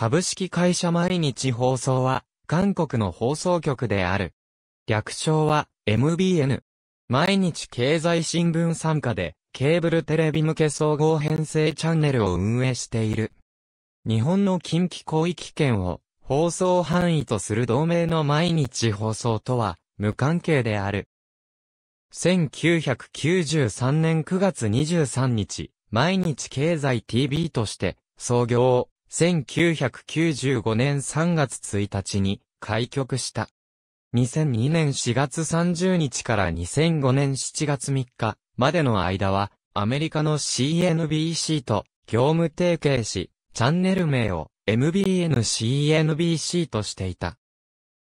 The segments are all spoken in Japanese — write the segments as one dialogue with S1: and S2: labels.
S1: 株式会社毎日放送は、韓国の放送局である。略称は、MBN。毎日経済新聞参加で、ケーブルテレビ向け総合編成チャンネルを運営している。日本の近畿広域圏を放送範囲とする同盟の毎日放送とは無関係である。1993年9月23日、毎日経済 TV として創業。1995年3月1日に開局した。2002年4月30日から2005年7月3日までの間は、アメリカの CNBC と業務提携し、チャンネル名を MBNCNBC としていた。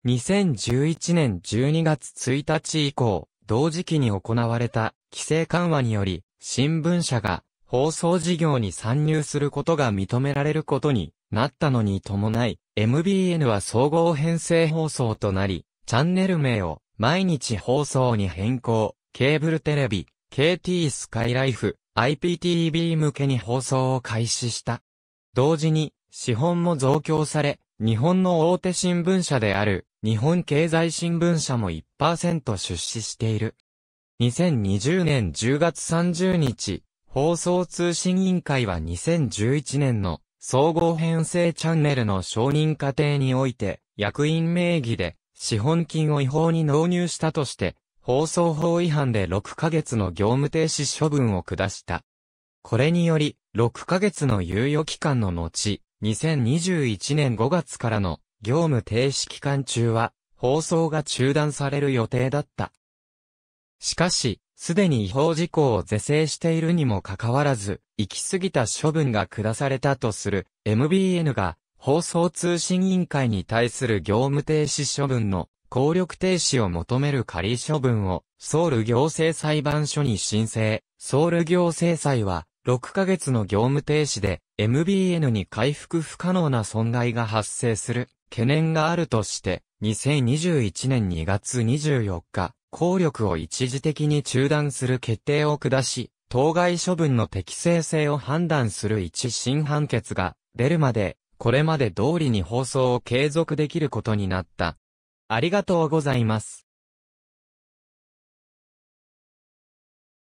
S1: 2011年12月1日以降、同時期に行われた規制緩和により、新聞社が放送事業に参入することが認められることになったのに伴い、MBN は総合編成放送となり、チャンネル名を毎日放送に変更、ケーブルテレビ、KT スカイライフ、IPTV 向けに放送を開始した。同時に、資本も増強され、日本の大手新聞社である、日本経済新聞社も1%出資している。2020年10月30日、放送通信委員会は2011年の総合編成チャンネルの承認過程において、役員名義で資本金を違法に納入したとして、放送法違反で6ヶ月の業務停止処分を下した。これにより、6ヶ月の猶予期間の後、2021年5月からの業務停止期間中は、放送が中断される予定だった。しかし、すでに違法事項を是正しているにもかかわらず、行き過ぎた処分が下されたとする MBN が放送通信委員会に対する業務停止処分の効力停止を求める仮処分をソウル行政裁判所に申請。ソウル行政裁は6ヶ月の業務停止で MBN に回復不可能な損害が発生する懸念があるとして2021年2月24日効力を一時的に中断する決定を下し、当該処分の適正性を判断する一審判決が出るまで、これまで通りに放送を継続できることになった。ありがとうございます。